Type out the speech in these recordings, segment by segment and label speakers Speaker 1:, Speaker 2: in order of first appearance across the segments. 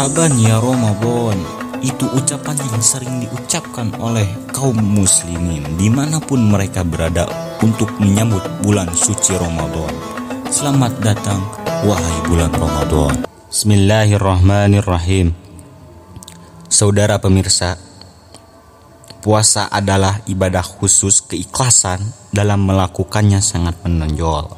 Speaker 1: Marhaban ya Ramadan itu ucapan yang sering diucapkan oleh kaum muslimin dimanapun mereka berada untuk menyambut bulan suci Ramadan. Selamat datang wahai bulan Ramadan. Bismillahirrahmanirrahim. Saudara pemirsa, puasa adalah ibadah khusus keikhlasan dalam melakukannya sangat menonjol.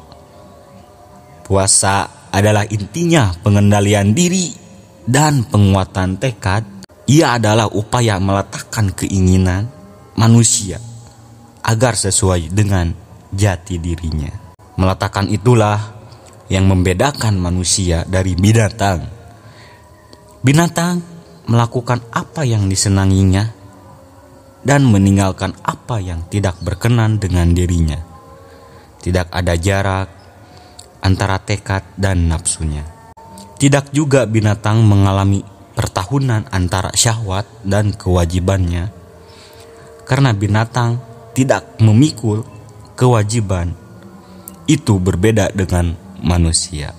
Speaker 1: Puasa adalah intinya pengendalian diri dan penguatan tekad, ia adalah upaya meletakkan keinginan manusia agar sesuai dengan jati dirinya. Meletakkan itulah yang membedakan manusia dari binatang. Binatang melakukan apa yang disenanginya dan meninggalkan apa yang tidak berkenan dengan dirinya. Tidak ada jarak antara tekad dan nafsunya. Tidak juga binatang mengalami pertahunan antara syahwat dan kewajibannya, karena binatang tidak memikul kewajiban. Itu berbeda dengan manusia.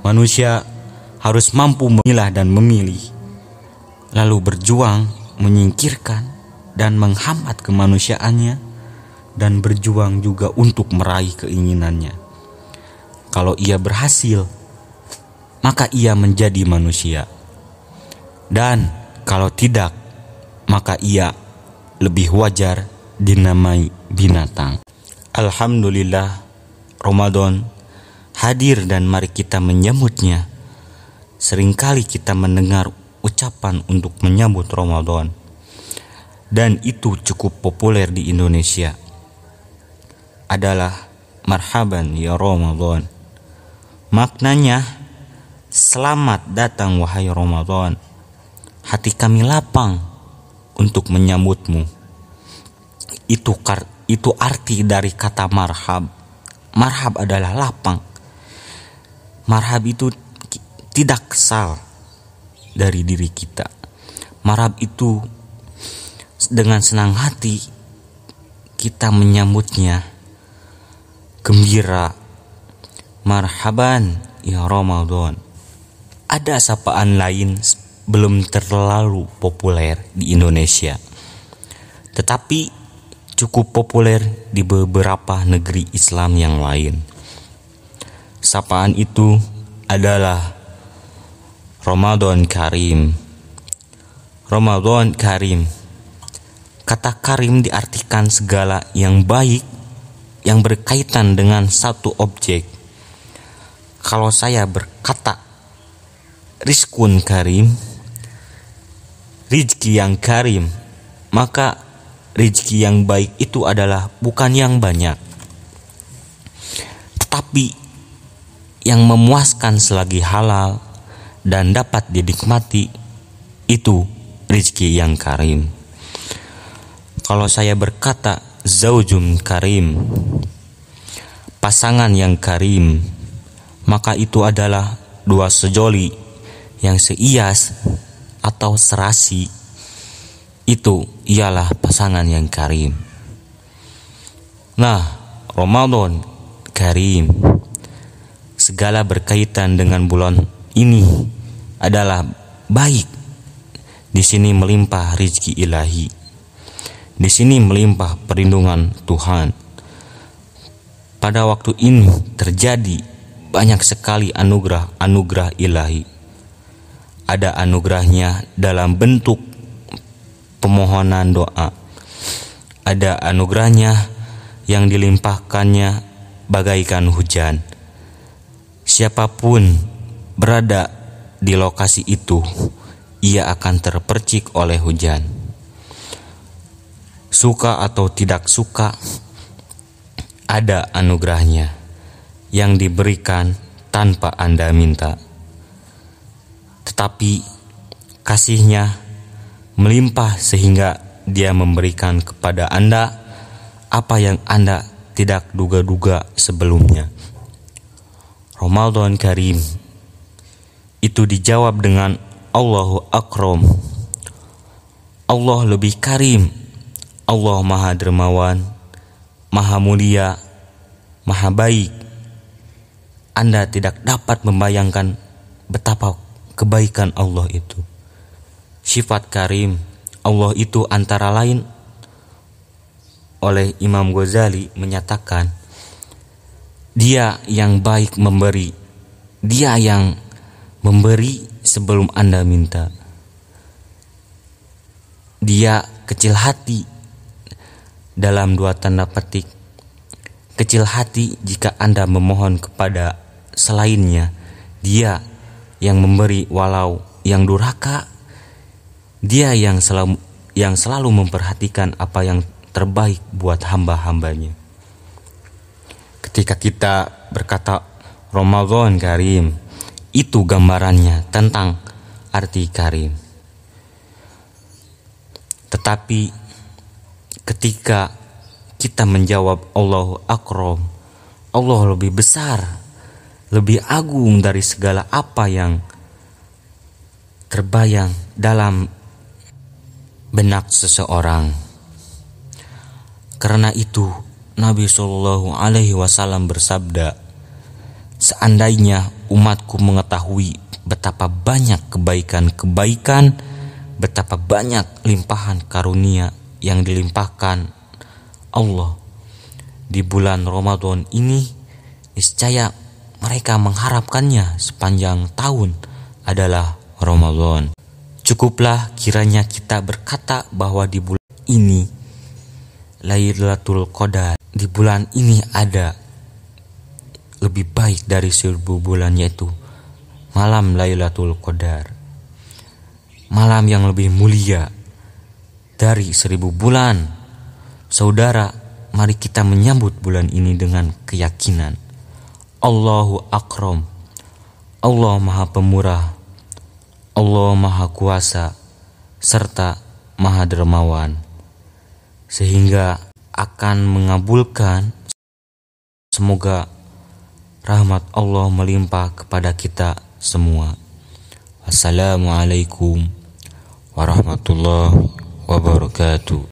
Speaker 1: Manusia harus mampu memilah dan memilih, lalu berjuang menyingkirkan dan menghambat kemanusiaannya, dan berjuang juga untuk meraih keinginannya. Kalau ia berhasil maka ia menjadi manusia. Dan kalau tidak, maka ia lebih wajar dinamai binatang. Alhamdulillah, Ramadan hadir dan mari kita menyambutnya. Seringkali kita mendengar ucapan untuk menyambut Ramadan. Dan itu cukup populer di Indonesia. Adalah marhaban ya Ramadan. Maknanya Selamat datang wahai Ramadan. Hati kami lapang untuk menyambutmu. Itu itu arti dari kata marhab. Marhab adalah lapang. Marhab itu tidak kesal dari diri kita. Marhab itu dengan senang hati kita menyambutnya gembira. Marhaban ya Ramadan ada sapaan lain belum terlalu populer di Indonesia, tetapi cukup populer di beberapa negeri Islam yang lain. Sapaan itu adalah Ramadan Karim. Ramadan Karim. Kata Karim diartikan segala yang baik yang berkaitan dengan satu objek. Kalau saya berkata rizkun karim rizki yang karim maka rizki yang baik itu adalah bukan yang banyak tetapi yang memuaskan selagi halal dan dapat dinikmati itu rizki yang karim kalau saya berkata zaujum karim pasangan yang karim maka itu adalah dua sejoli yang seias atau serasi itu ialah pasangan yang karim. Nah, Ramadan karim segala berkaitan dengan bulan ini adalah baik. Di sini melimpah rezeki ilahi. Di sini melimpah perlindungan Tuhan. Pada waktu ini terjadi banyak sekali anugerah-anugerah ilahi ada anugerahnya dalam bentuk pemohonan doa. Ada anugerahnya yang dilimpahkannya bagaikan hujan. Siapapun berada di lokasi itu, ia akan terpercik oleh hujan. Suka atau tidak suka, ada anugerahnya yang diberikan tanpa Anda minta tetapi kasihnya melimpah sehingga dia memberikan kepada Anda apa yang Anda tidak duga-duga sebelumnya. Ramadan Karim itu dijawab dengan Allahu Akram. Allah lebih karim. Allah Maha Dermawan, Maha Mulia, Maha Baik. Anda tidak dapat membayangkan betapa kebaikan Allah itu. Sifat karim Allah itu antara lain oleh Imam Ghazali menyatakan dia yang baik memberi dia yang memberi sebelum Anda minta dia kecil hati dalam dua tanda petik kecil hati jika Anda memohon kepada selainnya dia yang memberi walau yang durhaka. Dia yang selalu yang selalu memperhatikan apa yang terbaik buat hamba-hambanya. Ketika kita berkata Ramadan Karim, itu gambarannya tentang arti karim. Tetapi ketika kita menjawab Allahu Akram, Allah lebih besar lebih agung dari segala apa yang terbayang dalam benak seseorang. Karena itu, Nabi Shallallahu Alaihi Wasallam bersabda, seandainya umatku mengetahui betapa banyak kebaikan-kebaikan, betapa banyak limpahan karunia yang dilimpahkan Allah di bulan Ramadan ini, niscaya mereka mengharapkannya sepanjang tahun adalah Ramadan. Cukuplah kiranya kita berkata bahwa di bulan ini Lailatul Qadar di bulan ini ada lebih baik dari seribu bulan yaitu malam Lailatul Qadar. Malam yang lebih mulia dari seribu bulan. Saudara, mari kita menyambut bulan ini dengan keyakinan Allahu Akram Allah Maha Pemurah Allah Maha Kuasa serta Maha Dermawan sehingga akan mengabulkan semoga rahmat Allah melimpah kepada kita semua Assalamualaikum warahmatullahi wabarakatuh